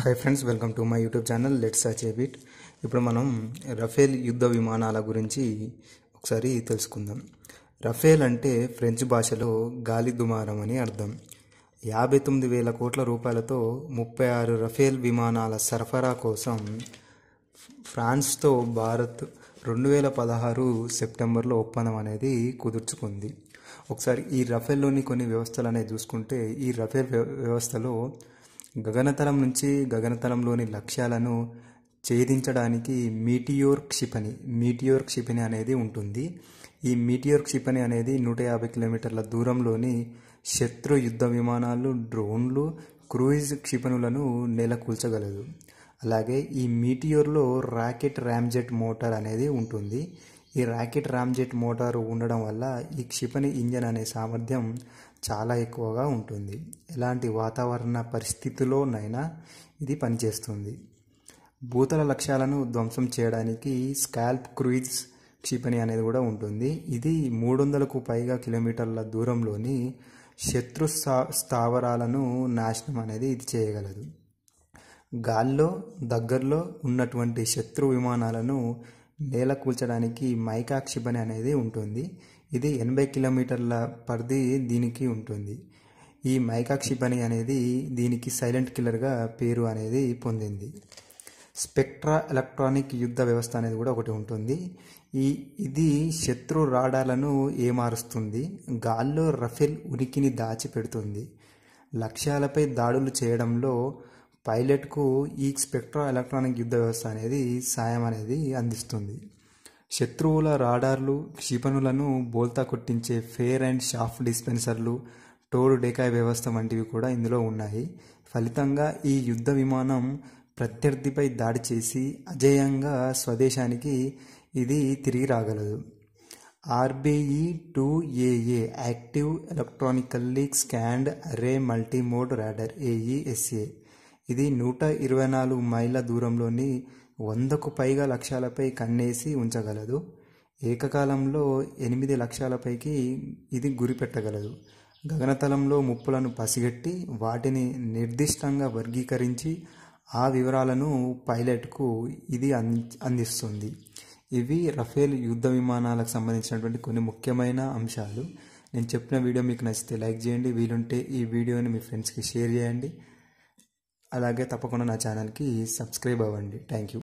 hi friends welcome to my YouTube channel let's such a bit ఇప్పుడు మనం Rafale యుద్ధ విమానాల గురించి ఒకసారి తెలుసుకుందాం రఫేల్ అంటే ఫ్రెంచ్ భాషలో గాలి దుమారం అని అర్థం యాభై తొమ్మిది వేల కోట్ల రూపాయలతో ముప్పై ఆరు రఫేల్ విమానాల సరఫరా కోసం ఫ్రాన్స్తో భారత్ రెండు వేల పదహారు సెప్టెంబర్లో ఒప్పందం అనేది కుదుర్చుకుంది ఒకసారి ఈ రఫేల్లోని కొన్ని వ్యవస్థలు అనేది చూసుకుంటే ఈ రఫేల్ వ్యవస్థలో గగనతలం నుంచి గగనతలంలోని లక్ష్యాలను ఛేదించడానికి మీటియోర్ క్షిపణి మీటియోర్ క్షిపణి అనేది ఉంటుంది ఈ మీటియోర్ క్షిపణి అనేది నూట యాభై కిలోమీటర్ల దూరంలోని శత్రు యుద్ధ విమానాలు డ్రోన్లు క్రూయిజ్ క్షిపణులను నెలకూల్చగలదు అలాగే ఈ మీటియోర్లో రాకెట్ ర్యామ్జెట్ మోటార్ అనేది ఉంటుంది ఈ రాకెట్ రామ్జెట్ మోటారు ఉండడం వల్ల ఈ క్షిపణి ఇంజన్ అనే సామర్థ్యం చాలా ఎక్కువగా ఉంటుంది ఎలాంటి వాతావరణ పరిస్థితుల్లోనైనా ఇది పనిచేస్తుంది భూతల లక్ష్యాలను ధ్వంసం చేయడానికి స్కాల్ప్ క్రూయిజ్ క్షిపణి అనేది కూడా ఉంటుంది ఇది మూడు వందలకు పైగా కిలోమీటర్ల దూరంలోని శత్రు స్థావరాలను నాశనం అనేది ఇది చేయగలదు గాల్లో దగ్గరలో ఉన్నటువంటి శత్రు విమానాలను నేల కూల్చడానికి క్షిపణి అనేది ఉంటుంది ఇది ఎనభై కిలోమీటర్ల పరిధి దీనికి ఉంటుంది ఈ క్షిపణి అనేది దీనికి సైలెంట్ కిల్లర్గా పేరు అనేది పొందింది స్పెక్ట్రా ఎలక్ట్రానిక్ యుద్ధ వ్యవస్థ అనేది కూడా ఒకటి ఉంటుంది ఈ ఇది శత్రు రాడాలను ఏమారుస్తుంది గాల్లో రఫెల్ ఉనికిని దాచిపెడుతుంది లక్ష్యాలపై దాడులు చేయడంలో పైలట్కు ఈ స్పెక్ట్రో ఎలక్ట్రానిక్ యుద్ధ వ్యవస్థ అనేది సాయం అనేది అందిస్తుంది శత్రువుల రాడార్లు క్షిపణులను బోల్తా కొట్టించే ఫేర్ అండ్ షాఫ్ డిస్పెన్సర్లు టోల్ డేకాయ్ వ్యవస్థ వంటివి కూడా ఇందులో ఉన్నాయి ఫలితంగా ఈ యుద్ధ విమానం ప్రత్యర్థిపై దాడి చేసి అజేయంగా స్వదేశానికి ఇది తిరిగి రాగలదు RBE two AA active electronically scanned array multimode radar AESA ఇది నూట ఇరవై నాలుగు మైళ్ళ దూరంలోని వందకు పైగా లక్ష్యాలపై కన్నేసి ఉంచగలదు ఏకకాలంలో ఎనిమిది లక్ష్యాలపైకి ఇది గురిపెట్టగలదు గగనతలంలో ముప్పులను పసిగట్టి వాటిని నిర్దిష్టంగా వర్గీకరించి ఆ వివరాలను పైలట్కు ఇది అందిస్తుంది ఇవి రఫేల్ యుద్ధ విమానాలకు సంబంధించినటువంటి కొన్ని ముఖ్యమైన అంశాలు నేను చెప్పిన వీడియో మీకు నచ్చితే లైక్ చేయండి వీలుంటే ఈ వీడియోని మీ ఫ్రెండ్స్కి షేర్ చేయండి అలాగే తప్పకుండా నా ఛానల్కి సబ్స్క్రైబ్ అవ్వండి థ్యాంక్ యూ